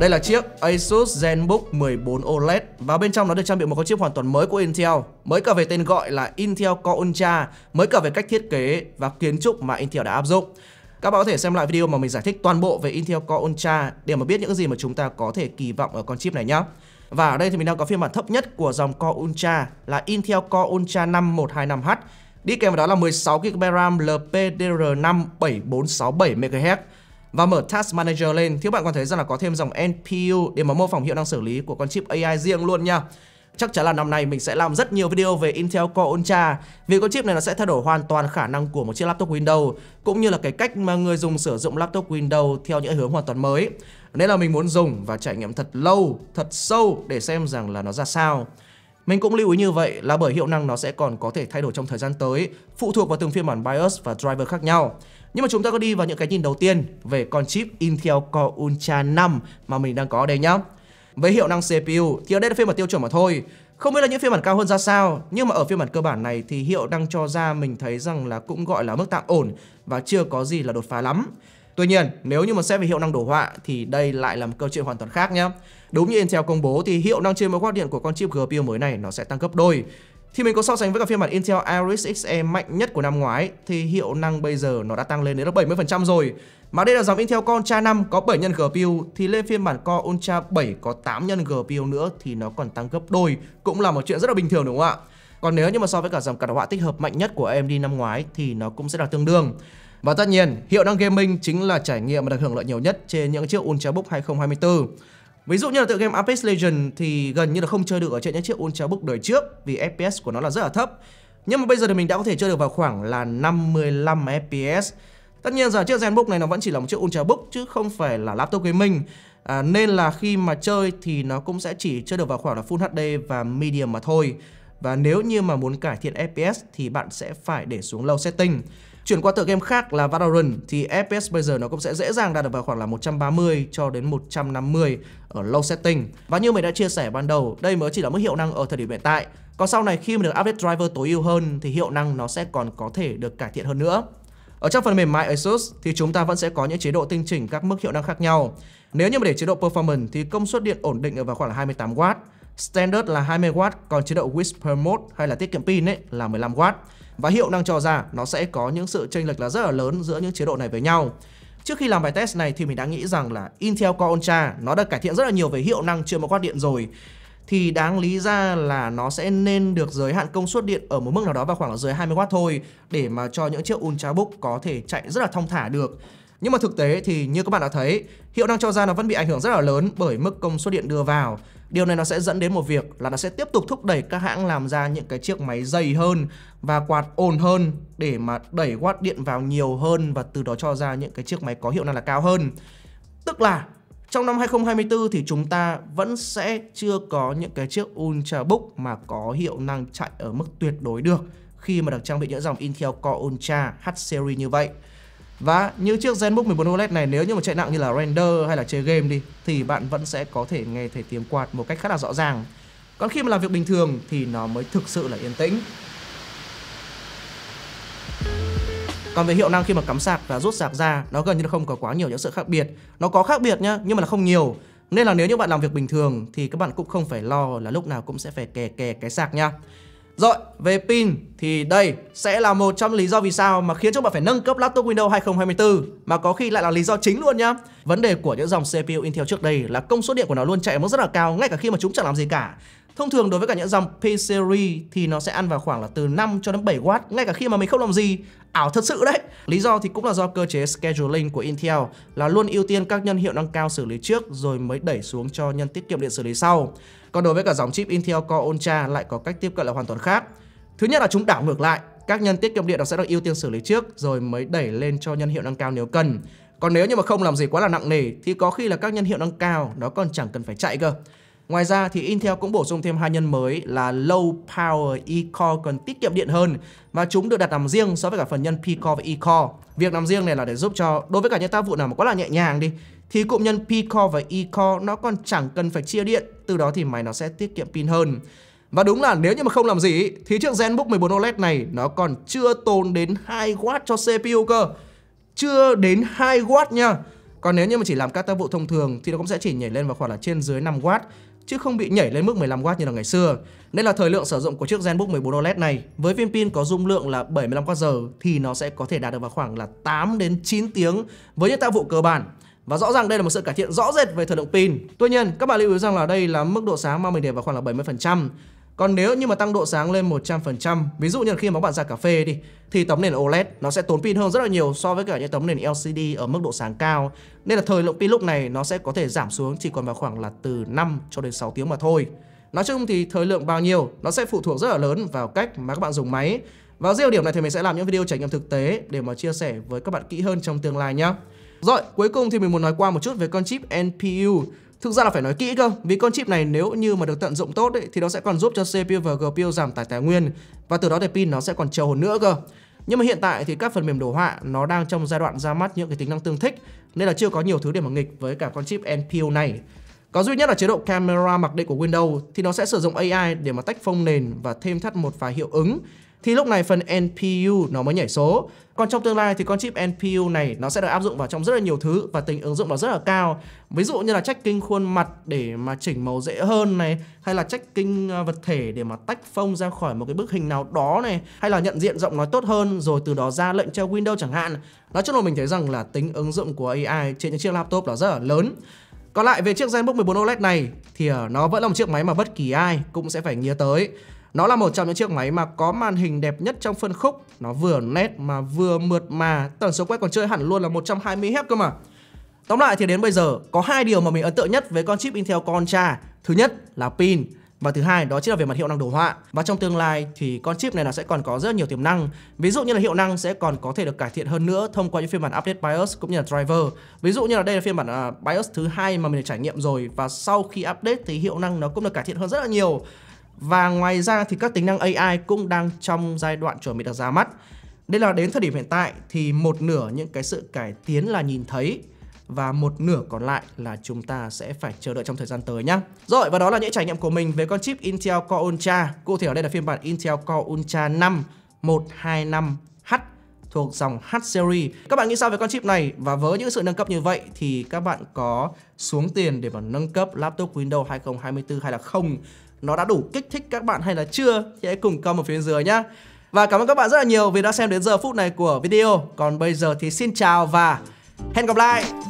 Đây là chiếc Asus ZenBook 14 OLED và bên trong nó được trang bị một con chip hoàn toàn mới của Intel, mới cả về tên gọi là Intel Core Ultra, mới cả về cách thiết kế và kiến trúc mà Intel đã áp dụng. Các bạn có thể xem lại video mà mình giải thích toàn bộ về Intel Core Ultra để mà biết những gì mà chúng ta có thể kỳ vọng ở con chip này nhé. Và ở đây thì mình đang có phiên bản thấp nhất của dòng Core Ultra là Intel Core Ultra 5125H. Đi kèm với đó là 16GB RAM LPDDR5 7467MHz và mở Task Manager lên thì các bạn có thấy rằng là có thêm dòng NPU để mà mô phỏng hiệu năng xử lý của con chip AI riêng luôn nha chắc chắn là năm nay mình sẽ làm rất nhiều video về Intel Core Ultra vì con chip này nó sẽ thay đổi hoàn toàn khả năng của một chiếc laptop Windows cũng như là cái cách mà người dùng sử dụng laptop Windows theo những hướng hoàn toàn mới nên là mình muốn dùng và trải nghiệm thật lâu, thật sâu để xem rằng là nó ra sao mình cũng lưu ý như vậy là bởi hiệu năng nó sẽ còn có thể thay đổi trong thời gian tới, phụ thuộc vào từng phiên bản BIOS và driver khác nhau. Nhưng mà chúng ta có đi vào những cái nhìn đầu tiên về con chip Intel Core Ultra 5 mà mình đang có ở đây nhá. Với hiệu năng CPU thì ở đây là phiên bản tiêu chuẩn mà thôi. Không biết là những phiên bản cao hơn ra sao, nhưng mà ở phiên bản cơ bản này thì hiệu năng cho ra mình thấy rằng là cũng gọi là mức tạm ổn và chưa có gì là đột phá lắm. Tuy nhiên, nếu như mà xét về hiệu năng đồ họa thì đây lại là một câu chuyện hoàn toàn khác nhé. Đúng như Intel công bố thì hiệu năng trên 1 watt điện của con chip GPU mới này nó sẽ tăng gấp đôi. Thì mình có so sánh với cả phiên bản Intel Iris Xe mạnh nhất của năm ngoái thì hiệu năng bây giờ nó đã tăng lên đến 70% rồi. Mà đây là dòng Intel Core Ultra 5 có 7 nhân GPU thì lên phiên bản Core Ultra 7 có 8 nhân GPU nữa thì nó còn tăng gấp đôi, cũng là một chuyện rất là bình thường đúng không ạ? Còn nếu như mà so với cả dòng card họa tích hợp mạnh nhất của AMD năm ngoái thì nó cũng sẽ là tương đương. Và tất nhiên, hiệu năng gaming chính là trải nghiệm mà được hưởng lợi nhiều nhất trên những chiếc Ultrabook 2024. Ví dụ như là tựa game Apex Legends thì gần như là không chơi được ở trên những chiếc Ultrabook đời trước vì FPS của nó là rất là thấp. Nhưng mà bây giờ thì mình đã có thể chơi được vào khoảng là 55 FPS. Tất nhiên rằng chiếc Zenbook này nó vẫn chỉ là một chiếc Ultrabook chứ không phải là laptop gaming. À, nên là khi mà chơi thì nó cũng sẽ chỉ chơi được vào khoảng là Full HD và Medium mà thôi. Và nếu như mà muốn cải thiện FPS thì bạn sẽ phải để xuống low setting. Chuyển qua tựa game khác là Valorant thì FPS bây giờ nó cũng sẽ dễ dàng đạt được vào khoảng là 130 cho đến 150 ở low setting. Và như mình đã chia sẻ ban đầu, đây mới chỉ là mức hiệu năng ở thời điểm hiện tại. Còn sau này khi mà được update driver tối ưu hơn thì hiệu năng nó sẽ còn có thể được cải thiện hơn nữa. Ở trong phần mềm My Asus thì chúng ta vẫn sẽ có những chế độ tinh chỉnh các mức hiệu năng khác nhau. Nếu như mà để chế độ Performance thì công suất điện ổn định ở vào khoảng là 28W, Standard là 20W, còn chế độ Whisper Mode hay là tiết kiệm pin ấy là 15W và hiệu năng cho ra nó sẽ có những sự chênh lệch là rất là lớn giữa những chế độ này với nhau. Trước khi làm bài test này thì mình đã nghĩ rằng là Intel Core Ultra nó đã cải thiện rất là nhiều về hiệu năng trên một quát điện rồi thì đáng lý ra là nó sẽ nên được giới hạn công suất điện ở một mức nào đó vào khoảng dưới 20W thôi để mà cho những chiếc Ultrabook có thể chạy rất là thông thả được. Nhưng mà thực tế thì như các bạn đã thấy, hiệu năng cho ra nó vẫn bị ảnh hưởng rất là lớn bởi mức công suất điện đưa vào. Điều này nó sẽ dẫn đến một việc là nó sẽ tiếp tục thúc đẩy các hãng làm ra những cái chiếc máy dày hơn và quạt ồn hơn để mà đẩy watt điện vào nhiều hơn và từ đó cho ra những cái chiếc máy có hiệu năng là cao hơn. Tức là trong năm 2024 thì chúng ta vẫn sẽ chưa có những cái chiếc Ultrabook mà có hiệu năng chạy ở mức tuyệt đối được khi mà được trang bị những dòng Intel Core Ultra H series như vậy. Và như chiếc ZenBook 14 OLED này nếu như mà chạy nặng như là render hay là chơi game đi thì bạn vẫn sẽ có thể nghe thấy tiếng quạt một cách khá là rõ ràng. Còn khi mà làm việc bình thường thì nó mới thực sự là yên tĩnh. Còn về hiệu năng khi mà cắm sạc và rút sạc ra, nó gần như là không có quá nhiều những sự khác biệt. Nó có khác biệt nhá, nhưng mà là không nhiều. Nên là nếu như bạn làm việc bình thường thì các bạn cũng không phải lo là lúc nào cũng sẽ phải kè kè cái sạc nhá rồi, về pin thì đây sẽ là một trong lý do vì sao mà khiến cho bạn phải nâng cấp laptop Windows 2024 mà có khi lại là lý do chính luôn nhá. Vấn đề của những dòng CPU Intel trước đây là công suất điện của nó luôn chạy ở mức rất là cao ngay cả khi mà chúng chẳng làm gì cả. Thông thường đối với cả những dòng P-series thì nó sẽ ăn vào khoảng là từ 5 cho đến 7W ngay cả khi mà mình không làm gì. Ảo thật sự đấy. Lý do thì cũng là do cơ chế scheduling của Intel là luôn ưu tiên các nhân hiệu năng cao xử lý trước rồi mới đẩy xuống cho nhân tiết kiệm điện xử lý sau. Còn đối với cả dòng chip Intel Core Ultra lại có cách tiếp cận là hoàn toàn khác. Thứ nhất là chúng đảo ngược lại, các nhân tiết kiệm điện nó sẽ được ưu tiên xử lý trước rồi mới đẩy lên cho nhân hiệu năng cao nếu cần. Còn nếu như mà không làm gì quá là nặng nề thì có khi là các nhân hiệu năng cao nó còn chẳng cần phải chạy cơ. Ngoài ra thì Intel cũng bổ sung thêm hai nhân mới là Low Power E-Core cần tiết kiệm điện hơn và chúng được đặt nằm riêng so với cả phần nhân P-Core và E-Core. Việc nằm riêng này là để giúp cho đối với cả những tác vụ nào mà quá là nhẹ nhàng đi thì cụm nhân P-Core và E-Core nó còn chẳng cần phải chia điện, từ đó thì máy nó sẽ tiết kiệm pin hơn. Và đúng là nếu như mà không làm gì thì chiếc ZenBook 14 OLED này nó còn chưa tồn đến 2W cho CPU cơ. Chưa đến 2W nha. Còn nếu như mà chỉ làm các tác vụ thông thường thì nó cũng sẽ chỉ nhảy lên vào khoảng là trên dưới 5W chứ không bị nhảy lên mức 15W như là ngày xưa. Nên là thời lượng sử dụng của chiếc ZenBook 14 OLED này với viên pin có dung lượng là 75Wh thì nó sẽ có thể đạt được vào khoảng là 8 đến 9 tiếng với những tác vụ cơ bản. Và rõ ràng đây là một sự cải thiện rõ rệt về thời lượng pin. Tuy nhiên, các bạn lưu ý rằng là đây là mức độ sáng mà mình để vào khoảng là 70%. Còn nếu như mà tăng độ sáng lên 100%, ví dụ như là khi mà bạn ra cà phê đi, thì tấm nền OLED nó sẽ tốn pin hơn rất là nhiều so với cả những tấm nền LCD ở mức độ sáng cao. Nên là thời lượng pin lúc này nó sẽ có thể giảm xuống chỉ còn vào khoảng là từ 5 cho đến 6 tiếng mà thôi. Nói chung thì thời lượng bao nhiêu nó sẽ phụ thuộc rất là lớn vào cách mà các bạn dùng máy. Và riêng điểm này thì mình sẽ làm những video trải nghiệm thực tế để mà chia sẻ với các bạn kỹ hơn trong tương lai nhé. Rồi, cuối cùng thì mình muốn nói qua một chút về con chip NPU. Thực ra là phải nói kỹ cơ, vì con chip này nếu như mà được tận dụng tốt ấy, thì nó sẽ còn giúp cho CPU và GPU giảm tải tài nguyên và từ đó thì pin nó sẽ còn trâu hơn nữa cơ. Nhưng mà hiện tại thì các phần mềm đồ họa nó đang trong giai đoạn ra mắt những cái tính năng tương thích nên là chưa có nhiều thứ để mà nghịch với cả con chip NPU này. Có duy nhất là chế độ camera mặc định của Windows thì nó sẽ sử dụng AI để mà tách phông nền và thêm thắt một vài hiệu ứng thì lúc này phần NPU nó mới nhảy số. Còn trong tương lai thì con chip NPU này nó sẽ được áp dụng vào trong rất là nhiều thứ và tính ứng dụng nó rất là cao. Ví dụ như là tracking khuôn mặt để mà chỉnh màu dễ hơn này, hay là tracking à, vật thể để mà tách phông ra khỏi một cái bức hình nào đó này, hay là nhận diện giọng nói tốt hơn rồi từ đó ra lệnh cho Windows chẳng hạn. Nói chung là mình thấy rằng là tính ứng dụng của AI trên những chiếc laptop nó rất là lớn. Còn lại về chiếc ZenBook 14 OLED này thì à, nó vẫn là một chiếc máy mà bất kỳ ai cũng sẽ phải nghĩa tới. Nó là một trong những chiếc máy mà có màn hình đẹp nhất trong phân khúc Nó vừa nét mà vừa mượt mà Tần số quét còn chơi hẳn luôn là 120Hz cơ mà Tóm lại thì đến bây giờ có hai điều mà mình ấn tượng nhất với con chip Intel Contra Thứ nhất là pin và thứ hai đó chính là về mặt hiệu năng đồ họa và trong tương lai thì con chip này nó sẽ còn có rất nhiều tiềm năng ví dụ như là hiệu năng sẽ còn có thể được cải thiện hơn nữa thông qua những phiên bản update BIOS cũng như là driver ví dụ như là đây là phiên bản à, BIOS thứ hai mà mình đã trải nghiệm rồi và sau khi update thì hiệu năng nó cũng được cải thiện hơn rất là nhiều và ngoài ra thì các tính năng AI cũng đang trong giai đoạn chuẩn bị được ra mắt. nên là đến thời điểm hiện tại thì một nửa những cái sự cải tiến là nhìn thấy và một nửa còn lại là chúng ta sẽ phải chờ đợi trong thời gian tới nhá. Rồi và đó là những trải nghiệm của mình về con chip Intel Core Ultra. Cụ thể ở đây là phiên bản Intel Core Ultra 5 125H thuộc dòng H series. Các bạn nghĩ sao về con chip này và với những sự nâng cấp như vậy thì các bạn có xuống tiền để mà nâng cấp laptop Windows 2024 hay là không? nó đã đủ kích thích các bạn hay là chưa thì hãy cùng comment phía bên dưới nhé. Và cảm ơn các bạn rất là nhiều vì đã xem đến giờ phút này của video. Còn bây giờ thì xin chào và hẹn gặp lại.